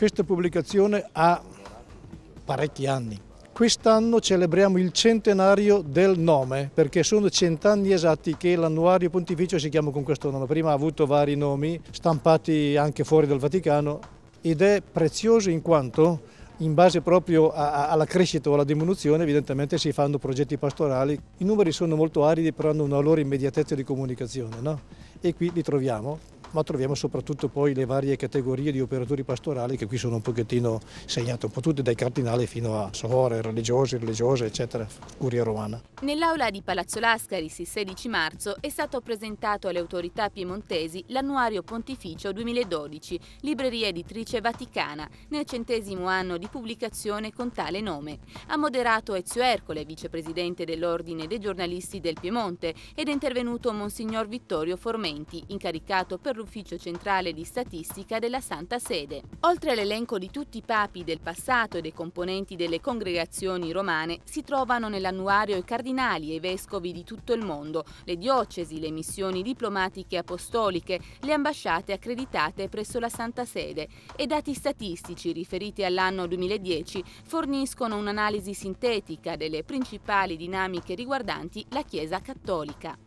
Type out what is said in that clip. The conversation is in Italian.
Questa pubblicazione ha parecchi anni. Quest'anno celebriamo il centenario del nome, perché sono cent'anni esatti che l'annuario pontificio si chiama con questo nome. Prima ha avuto vari nomi, stampati anche fuori dal Vaticano, ed è prezioso in quanto in base proprio a, a, alla crescita o alla diminuzione evidentemente si fanno progetti pastorali. I numeri sono molto aridi però hanno una loro immediatezza di comunicazione no? e qui li troviamo ma troviamo soprattutto poi le varie categorie di operatori pastorali che qui sono un pochettino segnate, un po' tutte dai cardinali fino a suore, religiosi, religiose, eccetera, curia romana. Nell'aula di Palazzo Lascari, il 16 marzo è stato presentato alle autorità piemontesi l'annuario pontificio 2012, libreria editrice vaticana, nel centesimo anno di pubblicazione con tale nome. Ha moderato Ezio Ercole, vicepresidente dell'Ordine dei giornalisti del Piemonte, ed è intervenuto Monsignor Vittorio Formenti, incaricato per l'Ufficio Centrale di Statistica della Santa Sede. Oltre all'elenco di tutti i papi del passato e dei componenti delle congregazioni romane, si trovano nell'annuario i cardinali e i vescovi di tutto il mondo, le diocesi, le missioni diplomatiche apostoliche, le ambasciate accreditate presso la Santa Sede e dati statistici riferiti all'anno 2010 forniscono un'analisi sintetica delle principali dinamiche riguardanti la Chiesa cattolica.